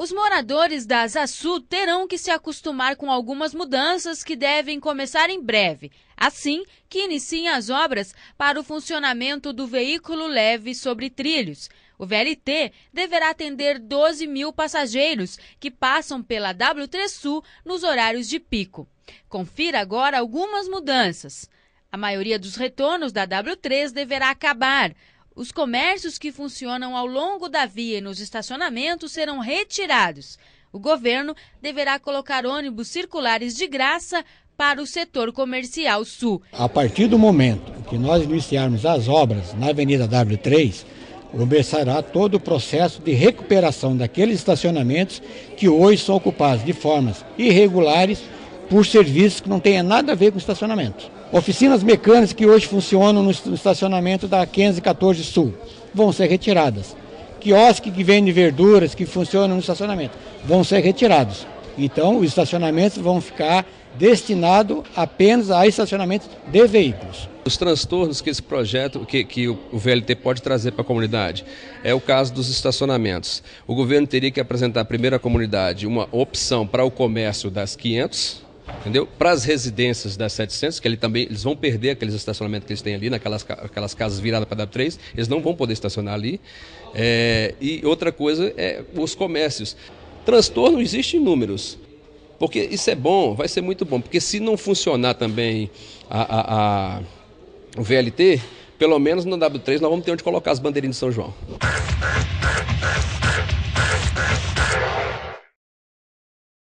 Os moradores da Açu terão que se acostumar com algumas mudanças que devem começar em breve, assim que iniciem as obras para o funcionamento do veículo leve sobre trilhos. O VLT deverá atender 12 mil passageiros que passam pela W3 Sul nos horários de pico. Confira agora algumas mudanças. A maioria dos retornos da W3 deverá acabar. Os comércios que funcionam ao longo da via e nos estacionamentos serão retirados. O governo deverá colocar ônibus circulares de graça para o setor comercial sul. A partir do momento que nós iniciarmos as obras na Avenida W3, começará todo o processo de recuperação daqueles estacionamentos que hoje são ocupados de formas irregulares por serviços que não tenha nada a ver com estacionamento. Oficinas mecânicas que hoje funcionam no estacionamento da 1514 Sul vão ser retiradas. Quiosque que vende verduras que funcionam no estacionamento vão ser retirados. Então, os estacionamentos vão ficar destinados apenas a estacionamentos de veículos. Os transtornos que esse projeto, que, que o VLT pode trazer para a comunidade, é o caso dos estacionamentos. O governo teria que apresentar primeiro à comunidade uma opção para o comércio das 500 entendeu? Para as residências das 700, que ele também, eles vão perder aqueles estacionamentos que eles têm ali, naquelas aquelas casas viradas para W3, eles não vão poder estacionar ali. É, e outra coisa é os comércios. Transtorno existe em números. Porque isso é bom, vai ser muito bom. Porque se não funcionar também a, a, a o VLT, pelo menos no W3 nós vamos ter onde colocar as bandeirinhas de São João.